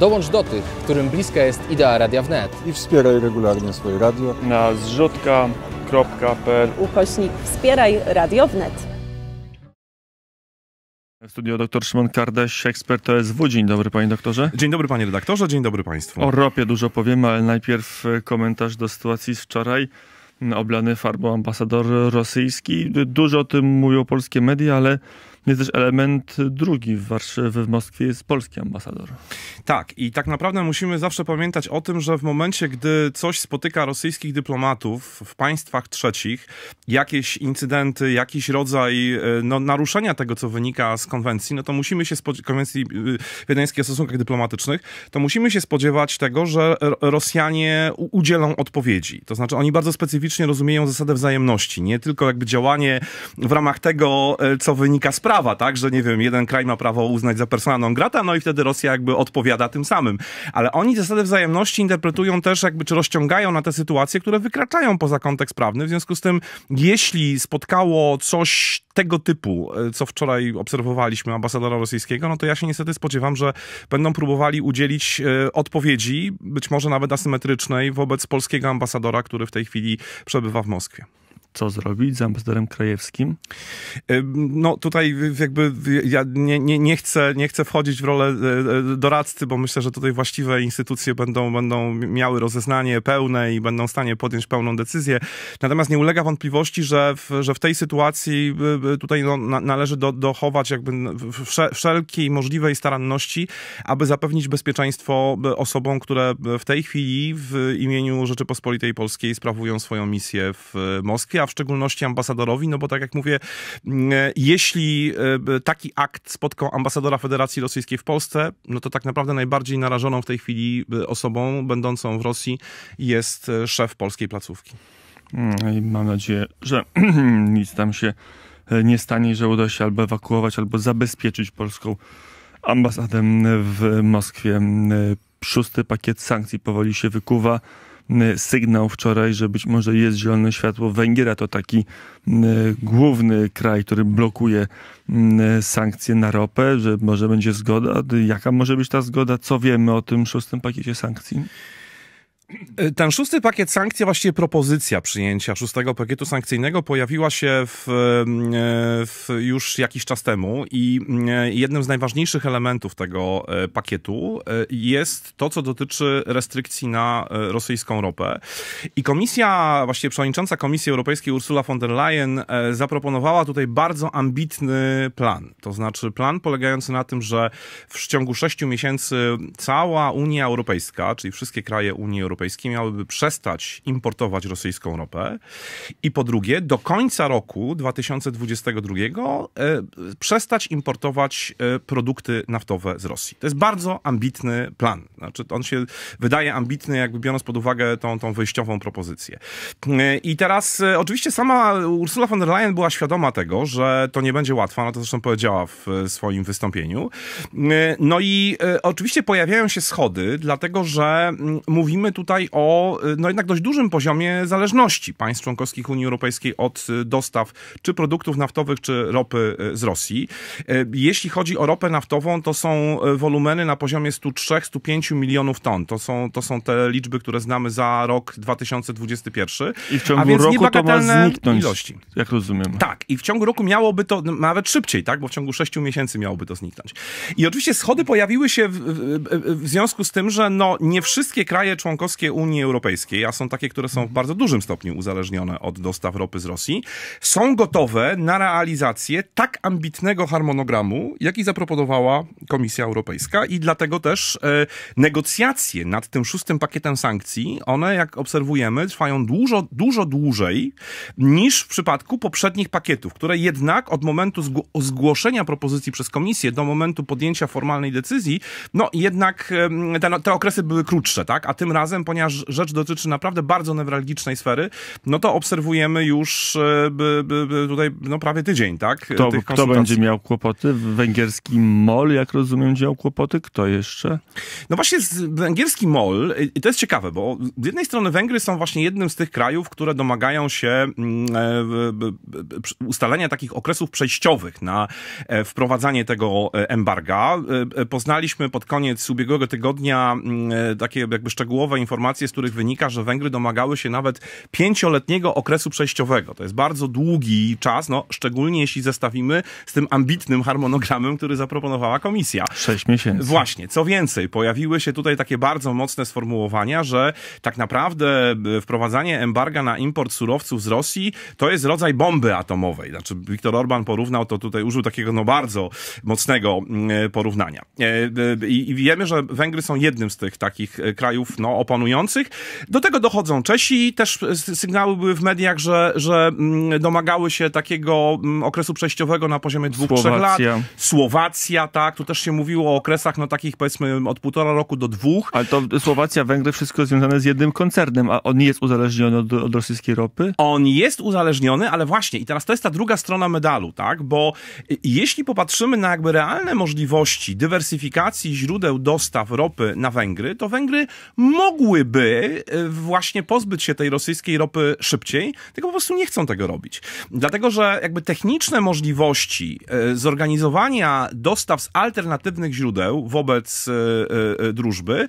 Dołącz do tych, którym bliska jest idea Radia Wnet. I wspieraj regularnie swoje radio. Na zrzutka.pl Ukośnik Wspieraj Radio Wnet. studio dr Szymon Kardesz, ekspert OSW. Dzień dobry panie doktorze. Dzień dobry panie redaktorze, dzień dobry państwu. O ropie dużo powiemy, ale najpierw e, komentarz do sytuacji z wczoraj. Oblany farbą ambasador rosyjski. Dużo o tym mówią polskie media, ale jest też element drugi w Warszawie, w Moskwie jest polski ambasador. Tak, i tak naprawdę musimy zawsze pamiętać o tym, że w momencie, gdy coś spotyka rosyjskich dyplomatów w państwach trzecich, jakieś incydenty, jakiś rodzaj e, no, naruszenia tego, co wynika z konwencji, no to musimy się spodziewać, konwencji e, wiedeńskiej o stosunkach dyplomatycznych, to musimy się spodziewać tego, że Rosjanie udzielą odpowiedzi. To znaczy, oni bardzo specyficznie rozumieją zasadę wzajemności, nie tylko jakby działanie w ramach tego, e, co wynika z prawa, prawa, tak, że nie wiem, jeden kraj ma prawo uznać za personalną grata, no i wtedy Rosja jakby odpowiada tym samym. Ale oni zasady wzajemności interpretują też jakby, czy rozciągają na te sytuacje, które wykraczają poza kontekst prawny, w związku z tym, jeśli spotkało coś tego typu, co wczoraj obserwowaliśmy ambasadora rosyjskiego, no to ja się niestety spodziewam, że będą próbowali udzielić e, odpowiedzi, być może nawet asymetrycznej, wobec polskiego ambasadora, który w tej chwili przebywa w Moskwie co zrobić z ambasadorem Krajewskim? No tutaj jakby ja nie, nie, nie, chcę, nie chcę wchodzić w rolę e, e, doradcy, bo myślę, że tutaj właściwe instytucje będą, będą miały rozeznanie pełne i będą w stanie podjąć pełną decyzję. Natomiast nie ulega wątpliwości, że w, że w tej sytuacji e, tutaj no, należy do, dochować jakby wszelkiej możliwej staranności, aby zapewnić bezpieczeństwo osobom, które w tej chwili w imieniu Rzeczypospolitej Polskiej sprawują swoją misję w Moskwie, w szczególności ambasadorowi, no bo tak jak mówię, mm, e, jeśli e, taki akt spotkał ambasadora Federacji Rosyjskiej w Polsce, no to tak naprawdę najbardziej narażoną w tej chwili e, osobą będącą w Rosji jest szef polskiej placówki. Mm, no I mam nadzieję, że nic tam się nie stanie, że uda się albo ewakuować, albo zabezpieczyć polską ambasadę w Moskwie. Mm, szósty pakiet sankcji powoli się wykuwa sygnał wczoraj, że być może jest zielone światło. Węgiera to taki główny kraj, który blokuje sankcje na ropę, że może będzie zgoda. Jaka może być ta zgoda? Co wiemy o tym szóstym pakiecie sankcji? E, ten szósty pakiet sankcji, właściwie propozycja przyjęcia szóstego pakietu sankcyjnego pojawiła się w, e, w już jakiś czas temu i e, jednym z najważniejszych elementów tego pakietu jest to, co dotyczy restrykcji na rosyjską ropę. I komisja, właściwie przewodnicząca Komisji Europejskiej Ursula von der Leyen zaproponowała tutaj bardzo ambitny plan. To znaczy plan polegający na tym, że w ciągu sześciu miesięcy cała Unia Europejska, czyli wszystkie kraje Unii Europejskiej, europejskie miałyby przestać importować rosyjską ropę i po drugie do końca roku 2022 e, przestać importować e, produkty naftowe z Rosji. To jest bardzo ambitny plan. Znaczy on się wydaje ambitny jakby biorąc pod uwagę tą, tą wyjściową propozycję. E, I teraz oczywiście sama Ursula von der Leyen była świadoma tego, że to nie będzie łatwa. ona to zresztą powiedziała w swoim wystąpieniu. No i oczywiście pojawiają się schody, dlatego że mm, mówimy tutaj tutaj o y, no jednak dość dużym poziomie zależności państw członkowskich Unii Europejskiej od y, dostaw czy produktów naftowych, czy ropy y, z Rosji. Jeśli chodzi o ropę naftową, to są wolumeny na poziomie 103-105 milionów ton. To są, to są te liczby, które znamy za rok 2021. I w ciągu A roku to ma zniknąć, ilości. jak rozumiem. Tak, i w ciągu roku miałoby to, no, nawet szybciej, tak, bo w ciągu 6 miesięcy miałoby to zniknąć. I oczywiście schody pojawiły się w, w, w związku z tym, że no, nie wszystkie kraje członkowskie członkowskie Unii Europejskiej, a są takie, które są w bardzo dużym stopniu uzależnione od dostaw ropy z Rosji, są gotowe na realizację tak ambitnego harmonogramu, jaki zaproponowała Komisja Europejska i dlatego też e, negocjacje nad tym szóstym pakietem sankcji, one, jak obserwujemy, trwają dużo, dużo dłużej niż w przypadku poprzednich pakietów, które jednak od momentu zgłoszenia propozycji przez Komisję do momentu podjęcia formalnej decyzji, no jednak te, no, te okresy były krótsze, tak? A tym razem ponieważ rzecz dotyczy naprawdę bardzo newralgicznej sfery, no to obserwujemy już e, by, by, by tutaj no, prawie tydzień, tak? Kto, kto będzie miał kłopoty? Węgierski MOL, jak rozumiem, będzie miał kłopoty? Kto jeszcze? No właśnie węgierski MOL, e, i to jest ciekawe, bo z jednej strony Węgry są właśnie jednym z tych krajów, które domagają się mm, e, ustalenia takich okresów przejściowych na wprowadzanie tego embarga. Poznaliśmy pod koniec ubiegłego tygodnia mm, takie jakby szczegółowe informacje, informacje, z których wynika, że Węgry domagały się nawet pięcioletniego okresu przejściowego. To jest bardzo długi czas, no, szczególnie jeśli zestawimy z tym ambitnym harmonogramem, który zaproponowała komisja. Sześć miesięcy. Właśnie. Co więcej, pojawiły się tutaj takie bardzo mocne sformułowania, że tak naprawdę wprowadzanie embarga na import surowców z Rosji to jest rodzaj bomby atomowej. Znaczy, Viktor Orban porównał to tutaj, użył takiego no bardzo mocnego mm, porównania. E, e, I wiemy, że Węgry są jednym z tych takich e, krajów no, oponujących funkcjonujących. Do tego dochodzą Czesi, też sygnały były w mediach, że, że mm, domagały się takiego mm, okresu przejściowego na poziomie dwóch, Słowacja. trzech lat. Słowacja, tak, tu też się mówiło o okresach no takich powiedzmy od półtora roku do dwóch. Ale to Słowacja, Węgry, wszystko związane z jednym koncernem, a on nie jest uzależniony od, od rosyjskiej ropy? On jest uzależniony, ale właśnie, i teraz to jest ta druga strona medalu, tak, bo y, jeśli popatrzymy na jakby realne możliwości dywersyfikacji źródeł dostaw ropy na Węgry, to Węgry mogły mogłyby y, właśnie pozbyć się tej rosyjskiej ropy szybciej, tylko po prostu nie chcą tego robić. Dlatego, że jakby techniczne możliwości y, zorganizowania dostaw z alternatywnych źródeł wobec y, drużby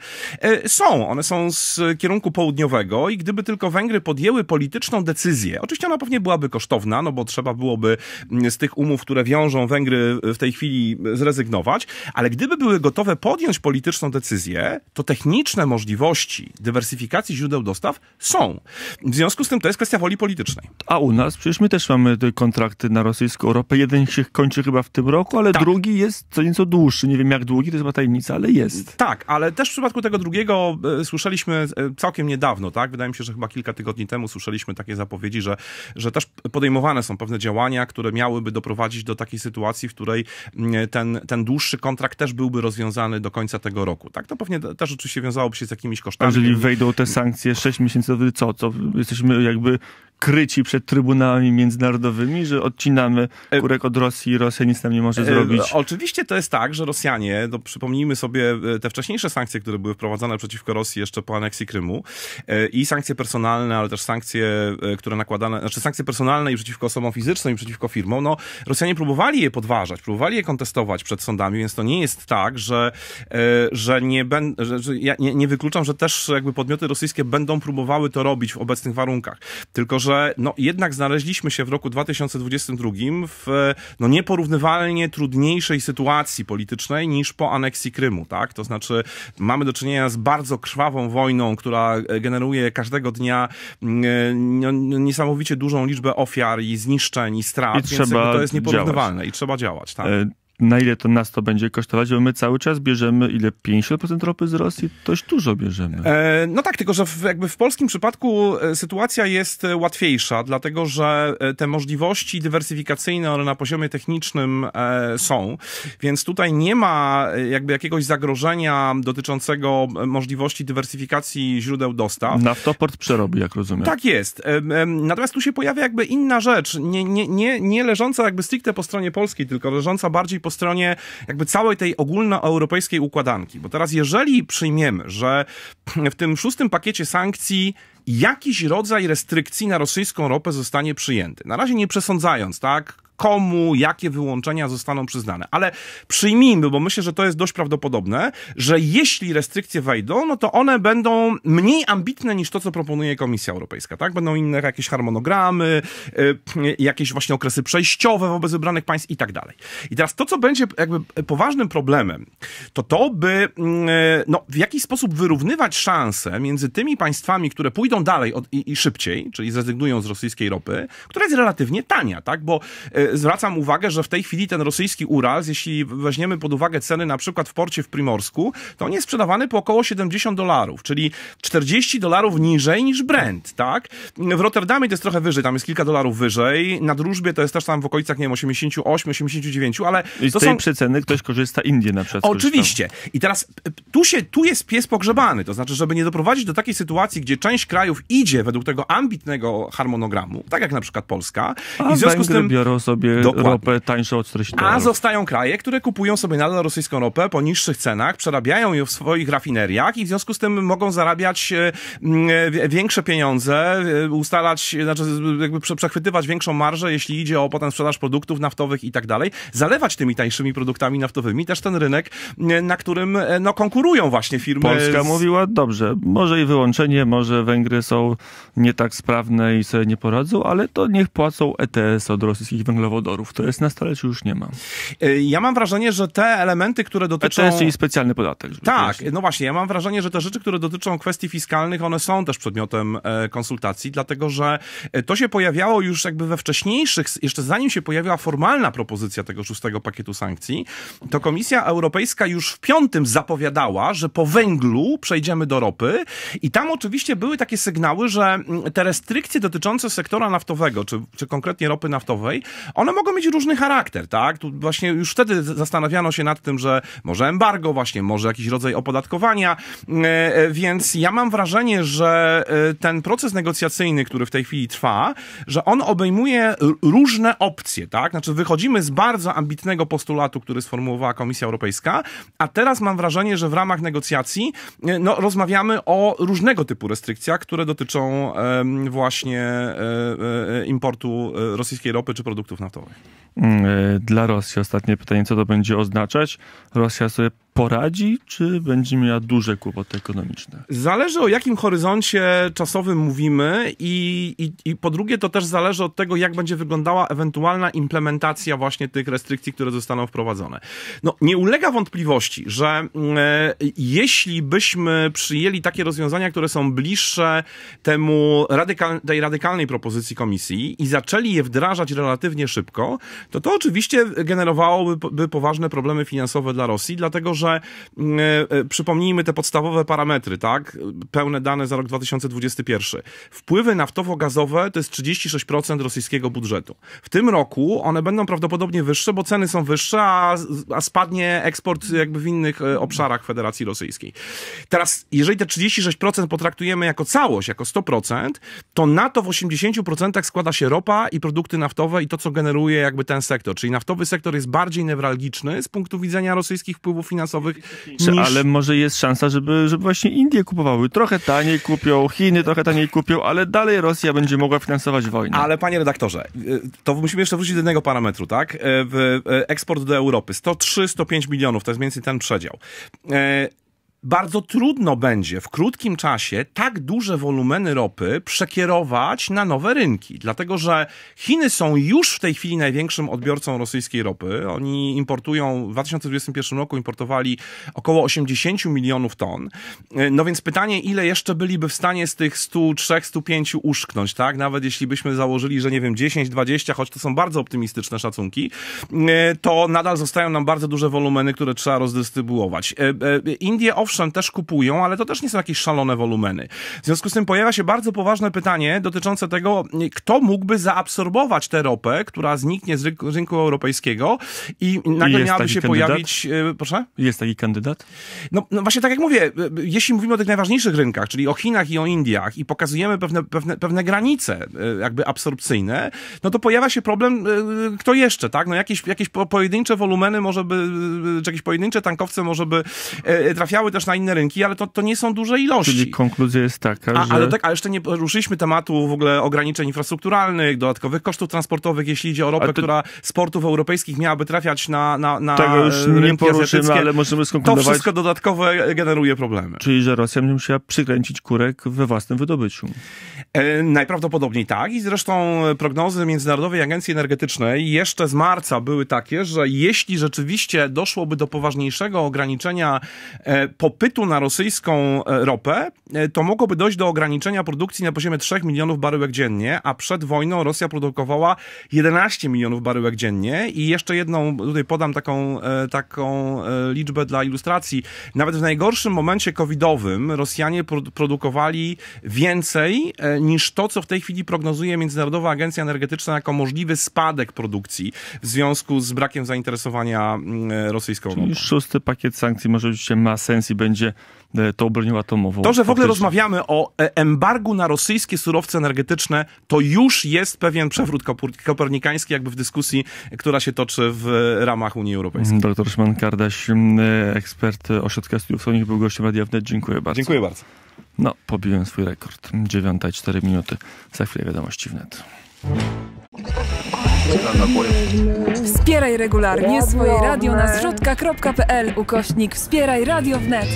są. One są z kierunku południowego i gdyby tylko Węgry podjęły polityczną decyzję, oczywiście ona pewnie byłaby kosztowna, no bo trzeba byłoby mm, z tych umów, które wiążą Węgry w tej chwili zrezygnować, ale gdyby były gotowe podjąć polityczną decyzję, to techniczne możliwości dywersyfikacji źródeł dostaw są. W związku z tym to jest kwestia woli politycznej. A u nas przecież my też mamy te kontrakty na rosyjską ropę. Jeden się kończy chyba w tym roku, ale tak. drugi jest co nieco dłuższy. Nie wiem jak długi, to jest chyba tajemnica, ale jest. Tak, ale też w przypadku tego drugiego e, słyszeliśmy e, całkiem niedawno, tak? Wydaje mi się, że chyba kilka tygodni temu słyszeliśmy takie zapowiedzi, że, że też podejmowane są pewne działania, które miałyby doprowadzić do takiej sytuacji, w której mm, ten, ten dłuższy kontrakt też byłby rozwiązany do końca tego roku. Tak, to pewnie też oczywiście wiązałoby się z jakimiś kosztami jeżeli wejdą te sankcje 6 miesięcy, to co? co? Jesteśmy jakby kryci przed trybunałami międzynarodowymi, że odcinamy e, kurek od Rosji i Rosja nic nam nie może e, zrobić? Oczywiście to jest tak, że Rosjanie, no przypomnijmy sobie e, te wcześniejsze sankcje, które były wprowadzane przeciwko Rosji jeszcze po aneksji Krymu i sankcje personalne, ale też sankcje, które nakładane, znaczy sankcje personalne i przeciwko osobom fizycznym i przeciwko firmom, no Rosjanie próbowali je podważać, próbowali je kontestować przed sądami, więc to nie jest tak, że, że, nie, ben, że, że ja nie, nie wykluczam, że też też jakby podmioty rosyjskie będą próbowały to robić w obecnych warunkach. Tylko, że no jednak znaleźliśmy się w roku 2022 w no nieporównywalnie trudniejszej sytuacji politycznej niż po aneksji Krymu, tak? To znaczy mamy do czynienia z bardzo krwawą wojną, która e, generuje każdego dnia mm, e, no, no, niesamowicie dużą liczbę ofiar i zniszczeń i strat, I więc trzeba to jest nieporównywalne działać. i trzeba działać, tak? E, na ile to nas to będzie kosztować, bo my cały czas bierzemy ile 50% ropy z Rosji, dość dużo bierzemy. E, no tak, tylko że w, jakby w polskim przypadku e, sytuacja jest e, łatwiejsza, dlatego że e, te możliwości dywersyfikacyjne one na poziomie technicznym e, są, więc tutaj nie ma jakby jakiegoś zagrożenia dotyczącego możliwości dywersyfikacji źródeł dostaw. Naftoport przerobi, jak rozumiem. Tak jest. E, natomiast tu się pojawia jakby inna rzecz, nie, nie, nie, nie leżąca jakby stricte po stronie polskiej, tylko leżąca bardziej po po stronie jakby całej tej ogólnoeuropejskiej układanki. Bo teraz, jeżeli przyjmiemy, że w tym szóstym pakiecie sankcji jakiś rodzaj restrykcji na rosyjską ropę zostanie przyjęty. Na razie nie przesądzając, tak, komu jakie wyłączenia zostaną przyznane. Ale przyjmijmy, bo myślę, że to jest dość prawdopodobne, że jeśli restrykcje wejdą, no to one będą mniej ambitne niż to, co proponuje Komisja Europejska, tak? Będą inne jakieś harmonogramy, y, jakieś właśnie okresy przejściowe wobec wybranych państw i tak dalej. I teraz to, co będzie jakby poważnym problemem, to to, by mm, no, w jakiś sposób wyrównywać szanse między tymi państwami, które pójdą dalej od, i, i szybciej, czyli zrezygnują z rosyjskiej ropy, która jest relatywnie tania, tak? Bo y, zwracam uwagę, że w tej chwili ten rosyjski Urals, jeśli weźmiemy pod uwagę ceny na przykład w porcie w Primorsku, to on jest sprzedawany po około 70 dolarów, czyli 40 dolarów niżej niż Brent, tak? W Rotterdamie to jest trochę wyżej, tam jest kilka dolarów wyżej, na drużbie to jest też tam w okolicach, nie wiem, 88, 89, ale I z tej są... przeceny ktoś korzysta, Indie na przykład Oczywiście. I teraz tu, się, tu jest pies pogrzebany, to znaczy, żeby nie doprowadzić do takiej sytuacji, gdzie część krajów idzie według tego ambitnego harmonogramu, tak jak na przykład Polska, A i w związku Węgry z tym... biorą sobie sobie Dokładnie. ropę tańszą od 40 dolarów. A zostają kraje, które kupują sobie nadal rosyjską ropę po niższych cenach, przerabiają ją w swoich rafineriach i w związku z tym mogą zarabiać e, e, większe pieniądze, e, ustalać, znaczy jakby przechwytywać większą marżę, jeśli idzie o potem sprzedaż produktów naftowych i tak dalej, zalewać tymi tańszymi produktami naftowymi też ten rynek, na którym no, konkurują właśnie firmy. Polska z... mówiła, dobrze, może i wyłączenie, może Węgry są nie tak sprawne i sobie nie poradzą, ale to niech płacą ETS od rosyjskich węglowodorów węglowodorów. To jest na stoleciu już nie ma. E, ja mam wrażenie, że te elementy, które e, dotyczą... ETS, jest specjalny podatek. Tak, no właśnie. Ja mam wrażenie, że te rzeczy, które dotyczą kwestii fiskalnych, one są też przedmiotem e, konsultacji, dlatego że to się pojawiało już jakby we wcześniejszych, jeszcze zanim się pojawiła formalna propozycja tego szóstego pakietu sankcji, to Komisja Europejska już w piątym zapowiadała, że po węglu przejdziemy do ropy i tam oczywiście były takie sygnały, że mm, te restrykcje dotyczące sektora naftowego, czy, czy konkretnie ropy naftowej, one mogą mieć różny charakter, tak? Tu właśnie już wtedy zastanawiano się nad tym, że może embargo, właśnie, może jakiś rodzaj opodatkowania, e, e, więc ja mam wrażenie, że e, ten proces negocjacyjny, który w tej chwili trwa, że on obejmuje różne opcje, tak? Znaczy wychodzimy z bardzo ambitnego postulatu, który sformułowała Komisja Europejska, a teraz mam wrażenie, że w ramach negocjacji no, rozmawiamy o różnego typu restrykcjach, które dotyczą właśnie importu rosyjskiej ropy czy produktów na Mm, y, dla Rosji ostatnie pytanie, co to będzie oznaczać? Rosja sobie poradzi, czy będzie miała duże kłopoty ekonomiczne? Zależy o jakim horyzoncie czasowym mówimy i, i, i, po drugie to też zależy od tego, jak będzie wyglądała ewentualna implementacja właśnie tych restrykcji, które zostaną wprowadzone. No, nie ulega wątpliwości, że e, jeśli byśmy przyjęli takie rozwiązania, które są bliższe temu radykal, tej radykalnej propozycji komisji i zaczęli je wdrażać relatywnie szybko, to to oczywiście generowałoby poważne problemy finansowe dla Rosji, dlatego że że mm, e, e, przypomnijmy te podstawowe parametry, tak? Pełne dane za rok 2021. Wpływy naftowo-gazowe to jest 36% rosyjskiego budżetu. W tym roku one będą prawdopodobnie wyższe, bo ceny są wyższe, a, a spadnie eksport jakby w innych e, obszarach Federacji Rosyjskiej. Teraz, jeżeli te 36% potraktujemy jako całość, jako 100%, to na to w 80% składa się ropa i produkty naftowe i to, co generuje jakby ten sektor. Czyli naftowy sektor jest bardziej newralgiczny z punktu widzenia rosyjskich wpływów finansowych finansowych. Czy, niż... Ale może jest szansa, żeby, żeby właśnie Indie kupowały. Trochę taniej kupią, Chiny trochę taniej kupią, ale dalej Rosja będzie mogła finansować wojnę. Ale panie redaktorze, y, to musimy jeszcze wrócić do jednego parametru, tak? Y, y, eksport do Europy 103-105 milionów, to jest mniej więcej ten przedział bardzo trudno będzie w krótkim czasie tak duże wolumeny ropy przekierować na nowe rynki. Dlatego, że Chiny są już w tej chwili największym odbiorcą rosyjskiej ropy. Oni importują, w 2021 roku importowali około 80 milionów ton. No więc pytanie, ile jeszcze byliby w stanie z tych 103, 105 uszknąć, tak? Nawet jeśli byśmy założyli, że nie wiem, 10, 20, choć to są bardzo optymistyczne szacunki, to nadal zostają nam bardzo duże wolumeny, które trzeba rozdystrybuować. E, e, Indie, owszem, owszem, też kupują, ale to też nie są jakieś szalone wolumeny. W związku z tym pojawia się bardzo poważne pytanie dotyczące tego, kto mógłby zaabsorbować tę ropę, która zniknie z rynku, europejskiego i nagle I miałaby się kandydat? pojawić... E, proszę? Jest taki kandydat? No, no, właśnie tak jak mówię, e, e, jeśli mówimy o tych najważniejszych rynkach, czyli o Chinach i o Indiach i pokazujemy pewne, pewne, pewne granice jakby absorpcyjne, no to pojawia się problem, kto jeszcze, tak? No jakieś, jakieś pojedyncze wolumeny może by, czy jakieś pojedyncze tankowce może by trafiały też na inne rynki, ale to, to nie są duże ilości. Czyli konkluzja jest taka, a, że... Ale tak, a jeszcze nie ruszyliśmy tematu w ogóle ograniczeń infrastrukturalnych, dodatkowych kosztów transportowych, jeśli idzie o ropę, to... która z portów europejskich miałaby trafiać na, na, na Tego już nie poruszymy, ale możemy skonkludować... To wszystko dodatkowe generuje problemy. Czyli, że Rosja będzie musiała przykręcić kurek we własnym wydobyciu. E, najprawdopodobniej tak i zresztą prognozy Międzynarodowej Agencji Energetycznej jeszcze z marca były takie, że jeśli rzeczywiście doszłoby do poważniejszego ograniczenia e, popytu na rosyjską e, ropę, to mogłoby dojść do ograniczenia produkcji na poziomie 3 milionów baryłek dziennie, a przed wojną Rosja produkowała 11 milionów baryłek dziennie i jeszcze jedną, tutaj podam taką, taką liczbę dla ilustracji. Nawet w najgorszym momencie covidowym Rosjanie produkowali więcej niż to, co w tej chwili prognozuje Międzynarodowa Agencja Energetyczna jako możliwy spadek produkcji w związku z brakiem zainteresowania mm, rosyjską. Czyli szósty pakiet sankcji może oczywiście ma sens i będzie e, to bronią atomową. To, że w ogóle rozmawiamy o e, embargu na rosyjskie surowce energetyczne, to już jest pewien przewrót kopernikański jakby w dyskusji, która się toczy w ramach Unii Europejskiej. Mm, doktor Szman Kardaś, mm, ekspert e, ośrodka studiów wschodnich, był gościem Radia Wnet. Dziękuję bardzo. Dziękuję bardzo. No, pobiłem swój rekord. 9,4 minuty. Za chwilę wiadomości wnet. Wspieraj regularnie swoje radio na zrzutka.pl ukośnik Wspieraj Radio Wnet.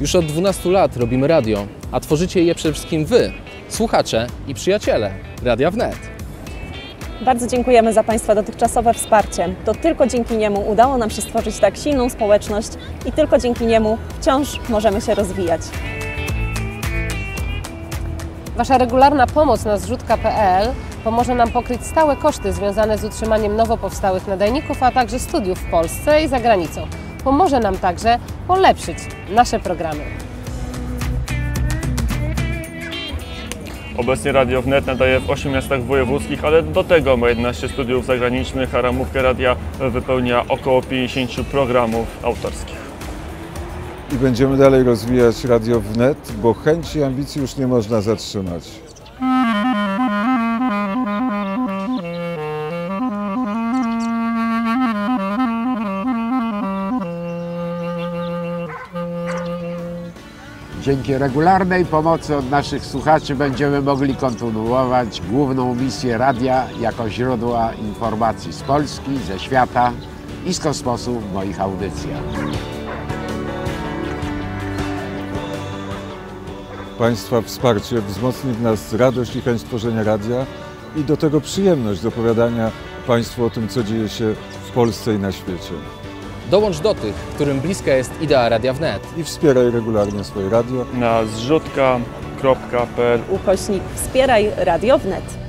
Już od 12 lat robimy radio, a tworzycie je przede wszystkim wy, słuchacze i przyjaciele Radia Wnet. Bardzo dziękujemy za Państwa dotychczasowe wsparcie. To tylko dzięki niemu udało nam się stworzyć tak silną społeczność i tylko dzięki niemu wciąż możemy się rozwijać. Wasza regularna pomoc na zrzutka.pl pomoże nam pokryć stałe koszty związane z utrzymaniem nowo powstałych nadajników, a także studiów w Polsce i za granicą. Pomoże nam także polepszyć nasze programy. Obecnie Radio Wnet nadaje w 8 miastach wojewódzkich, ale do tego ma 11 studiów zagranicznych, a ramówkę radia wypełnia około 50 programów autorskich i będziemy dalej rozwijać Radio Wnet, bo chęci i ambicji już nie można zatrzymać. dzięki regularnej pomocy od naszych słuchaczy będziemy mogli kontynuować główną misję radia jako źródła informacji z Polski, ze świata i z kosmosu w moich audycjach. Państwa wsparcie wzmocni w nas radość i chęć tworzenia radia i do tego przyjemność opowiadania Państwu o tym, co dzieje się w Polsce i na świecie. Dołącz do tych, którym bliska jest idea Radia Wnet. I wspieraj regularnie swoje radio na zrzutka.pl Ukośnik Wspieraj Radio Wnet.